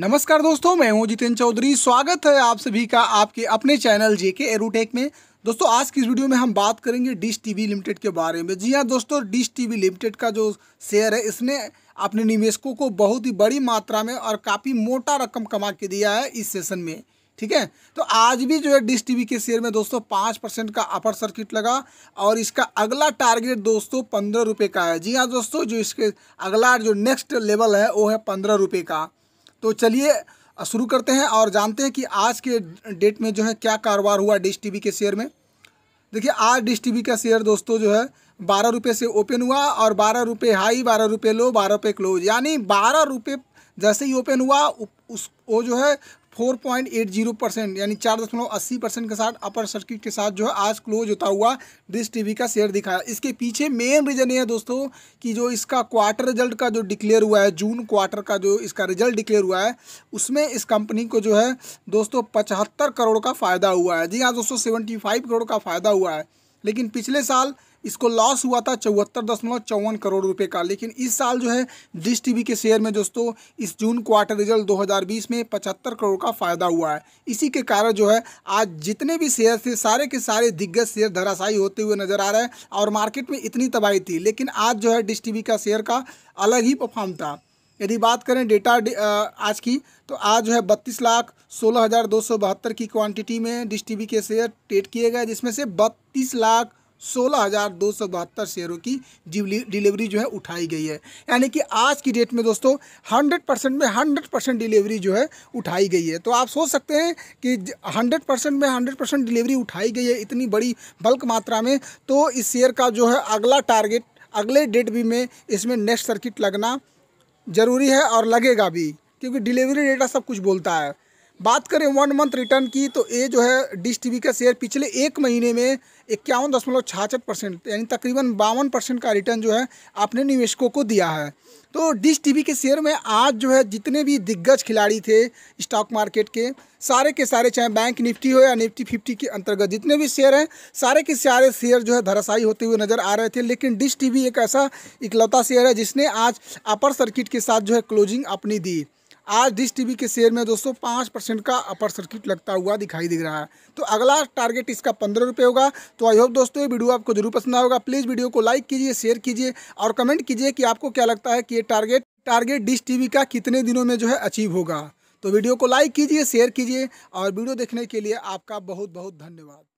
नमस्कार दोस्तों मैं हूं जितेंद्र चौधरी स्वागत है आप सभी का आपके अपने चैनल जेके एरोटेक में दोस्तों आज की इस वीडियो में हम बात करेंगे डिश टीवी लिमिटेड के बारे में जी हां दोस्तों डिश टीवी लिमिटेड का जो शेयर है इसने अपने निवेशकों को बहुत ही बड़ी मात्रा में और काफ़ी मोटा रकम कमा के दिया है इस सेशन में ठीक है तो आज भी जो है डिश टीवी के शेयर में दोस्तों पाँच परसेंट का अपर सर्किट लगा और इसका अगला टारगेट दोस्तों पंद्रह रुपये का है जी हाँ दोस्तों जो इसके अगला जो नेक्स्ट लेवल है वो है पंद्रह रुपये का तो चलिए शुरू करते हैं और जानते हैं कि आज के डेट में जो है क्या कारोबार हुआ डिश टीवी के शेयर में देखिए आज डिश टीवी का शेयर दोस्तों जो है बारह रुपये से ओपन हुआ और बारह रुपये हाई बारह रुपये लो बारह रुपये क्लोज यानी बारह रुपये जैसे ही ओपन हुआ उस वो जो है four point eight zero percent यानी चार दशमलव अस्सी परसेंट के साथ अपर सर्किट के साथ जो है आज क्लोज होता हुआ डिस टीवी का शेयर दिखाया इसके पीछे मेन रीज़न ये है दोस्तों कि जो इसका क्वार्टर रिजल्ट का जो डिक्लेयर हुआ है जून क्वार्टर का जो इसका रिजल्ट डिक्लेयर हुआ है उसमें इस कंपनी को जो है दोस्तों पचहत्तर करोड़ का फ़ायदा हुआ है जी हाँ दोस्तों सेवेंटी फाइव करोड़ का फ़ायदा हुआ है लेकिन पिछले साल इसको लॉस हुआ था चौहत्तर दशमलव चौवन करोड़ रुपए का लेकिन इस साल जो है डिश टीवी के शेयर में दोस्तों इस जून क्वार्टर रिजल्ट 2020 में पचहत्तर करोड़ का फायदा हुआ है इसी के कारण जो है आज जितने भी शेयर थे सारे के सारे दिग्गज शेयर धराशायी होते हुए नजर आ रहे हैं और मार्केट में इतनी तबाही थी लेकिन आज जो है डिश टी का शेयर का अलग ही परफॉर्म था यदि बात करें डेटा आज की तो आज जो है बत्तीस लाख सोलह हज़ार दो सौ बहत्तर की क्वांटिटी में डिश टी के शेयर ट्रेड किए गए जिसमें से बत्तीस लाख सोलह हज़ार दो सौ बहत्तर शेयरों की डिलीवरी जो है उठाई गई है यानी कि आज की डेट में दोस्तों हंड्रेड परसेंट में हंड्रेड परसेंट डिलीवरी जो है उठाई गई है तो आप सोच सकते हैं कि हंड्रेड परसेंट में हंड्रेड परसेंट डिलीवरी उठाई गई है इतनी बड़ी बल्क मात्रा में तो इस शेयर का जो है अगला टारगेट अगले डेट भी में इसमें नेक्स्ट सर्किट लगना ज़रूरी है और लगेगा भी क्योंकि डिलीवरी डेटा सब कुछ बोलता है बात करें वन मंथ रिटर्न की तो ये जो है डिश टीवी का शेयर पिछले एक महीने में इक्यावन दशमलव छाछठ परसेंट यानी तकरीबन बावन परसेंट का रिटर्न जो है आपने निवेशकों को दिया है तो डिश टीवी के शेयर में आज जो है जितने भी दिग्गज खिलाड़ी थे स्टॉक मार्केट के सारे के सारे चाहे बैंक निफ्टी हो या निफ्टी फिफ्टी के अंतर्गत जितने भी शेयर हैं सारे के सारे शेयर जो है धराशायी होते हुए नज़र आ रहे थे लेकिन डिश टी एक ऐसा इकलौता शेयर है जिसने आज अपर सर्किट के साथ जो है क्लोजिंग अपनी दी आज डिश टीवी के शेयर में दोस्तों पाँच परसेंट का अपर सर्किट लगता हुआ दिखाई दिख रहा है तो अगला टारगेट इसका पंद्रह रुपये होगा तो आई होप दोस्तों ये वीडियो आपको जरूर पसंद आएगा प्लीज़ वीडियो को लाइक कीजिए शेयर कीजिए और कमेंट कीजिए कि आपको क्या लगता है कि ये टारगेट टारगेट डिश टी का कितने दिनों में जो है अचीव होगा तो वीडियो को लाइक कीजिए शेयर कीजिए और वीडियो देखने के लिए आपका बहुत बहुत धन्यवाद